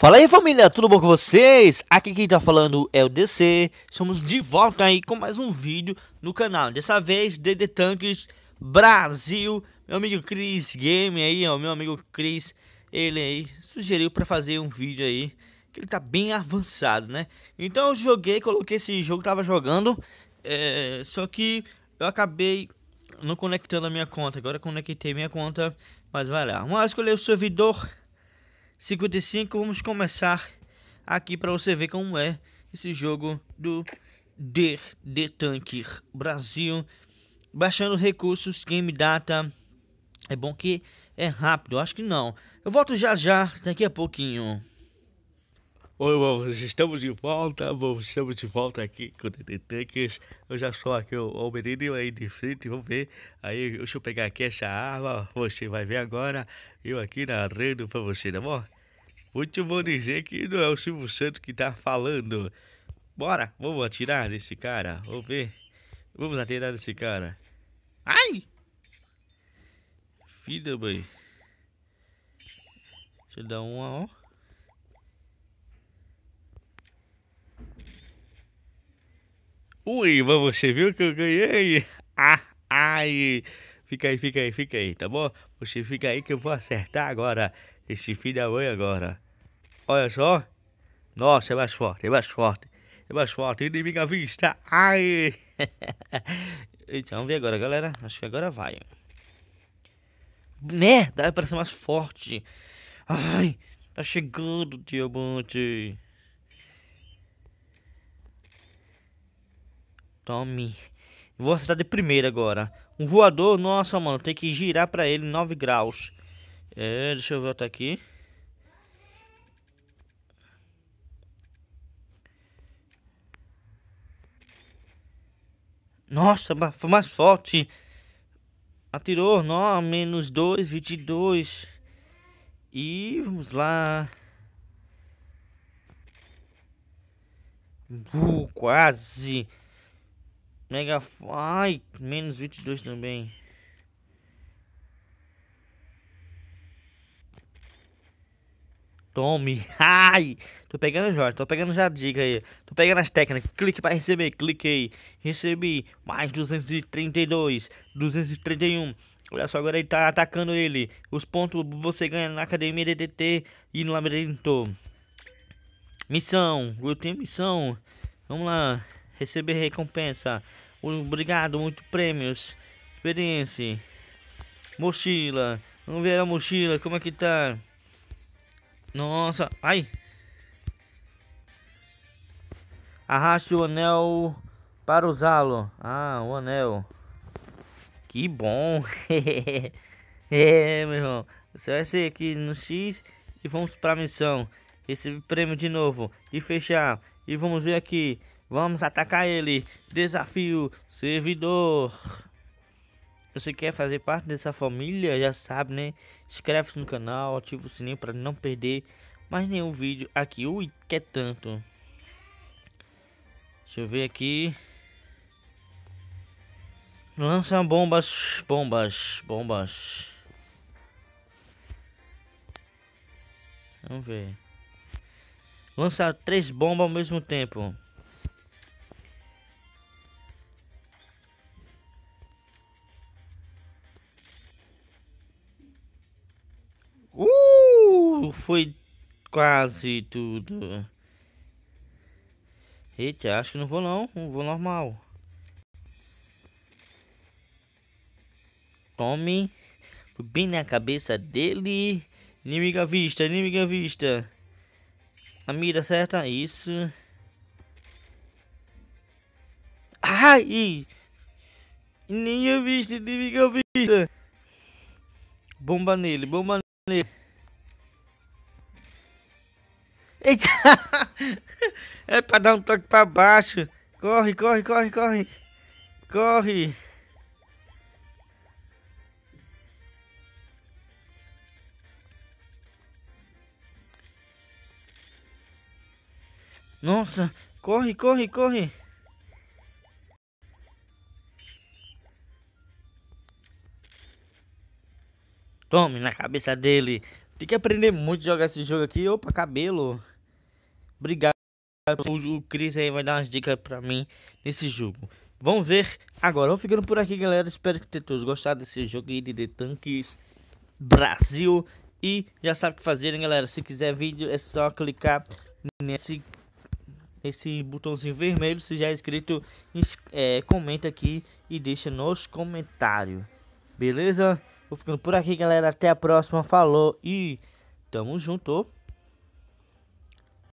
Fala aí família, tudo bom com vocês? Aqui quem tá falando é o DC, estamos de volta aí com mais um vídeo no canal, dessa vez DD Tanks Brasil, meu amigo Chris Game aí, ó, meu amigo Chris, ele aí sugeriu pra fazer um vídeo aí, que ele tá bem avançado, né? Então eu joguei, coloquei esse jogo, tava jogando, é, só que eu acabei não conectando a minha conta, agora conectei minha conta, mas vai lá. Vamos lá escolher o servidor 55. Vamos começar aqui para você ver como é esse jogo do DD de Tanker Brasil. Baixando recursos, game data. É bom que é rápido, acho que não. Eu volto já já, daqui a pouquinho. Oi, vamos, estamos de volta, vamos, estamos de volta aqui com o DD Tankers Eu já sou aqui o Almerino aí de frente, vamos ver. Aí, deixa eu pegar aqui essa arma, você vai ver agora. Eu aqui narrando pra você, tá bom? Muito bom dizer que não é o Silvio Santos que tá falando. Bora, vamos atirar nesse cara. Vamos ver. Vamos atirar nesse cara. Ai! Filha, mãe. Deixa eu dar uma, ó. Ui, mas você viu que eu ganhei? Ah, ai! Fica aí, fica aí, fica aí, tá bom? Você fica aí que eu vou acertar agora. Esse filho é oi agora. Olha só. Nossa, é mais forte, é mais forte. É mais forte, inimigo a vista. Ai! então, vamos ver agora, galera. Acho que agora vai. Merda, né? ser mais forte. Ai, tá chegando diamante. Tome. Vou acertar de primeira agora. Um voador, nossa, mano, tem que girar pra ele 9 graus. É, deixa eu voltar aqui. Nossa, foi mais forte. Atirou, não, menos 2, 22. E vamos lá. Uh, quase. Mega. Ai, menos 22 também. Tome. Ai! Tô pegando, Jorge. Tô pegando já a dica aí. Tô pegando as técnicas. Clique para receber. Cliquei. Recebi. Mais 232. 231. Olha só, agora ele tá atacando ele. Os pontos você ganha na academia DDT e no labirinto. Missão. Eu tenho missão. Vamos lá. Receber recompensa. Obrigado. Muito prêmios. Experiência. Mochila. Vamos ver a mochila. Como é que tá? Nossa, ai. Arraste o anel para usá-lo. Ah, o anel. Que bom. é, meu irmão. Você vai ser aqui no X e vamos para a missão. Recebi prêmio de novo e fechar. E vamos ver aqui. Vamos atacar ele. Desafio servidor. Você quer fazer parte dessa família? Já sabe, né? Inscreve-se no canal, ativa o sininho para não perder mais nenhum vídeo aqui. Ui, que é tanto. Deixa eu ver aqui. Lança bombas, bombas, bombas. Vamos ver. Lança três bombas ao mesmo tempo. foi quase tudo. Eita, acho que não vou não. Não vou normal. Tome. Foi bem na cabeça dele. Inimiga vista, inimiga vista. A mira certa, isso. Ai! Inimiga à vista, inimiga vista. Bomba nele, bomba nele é pra dar um toque pra baixo. Corre, corre, corre, corre. Corre. Nossa, corre, corre, corre. Tome na cabeça dele. Tem que aprender muito a jogar esse jogo aqui. Opa, cabelo. Obrigado. O Cris aí vai dar umas dicas pra mim nesse jogo. Vamos ver agora. Vou ficando por aqui, galera. Espero que tenham todos gostado desse jogo aí de The Tanques Brasil. E já sabe o que fazer, né, galera? Se quiser vídeo, é só clicar nesse, nesse botãozinho vermelho. Se já é inscrito, é, comenta aqui e deixa nos comentários. Beleza? Vou ficando por aqui, galera. Até a próxima. Falou e tamo junto.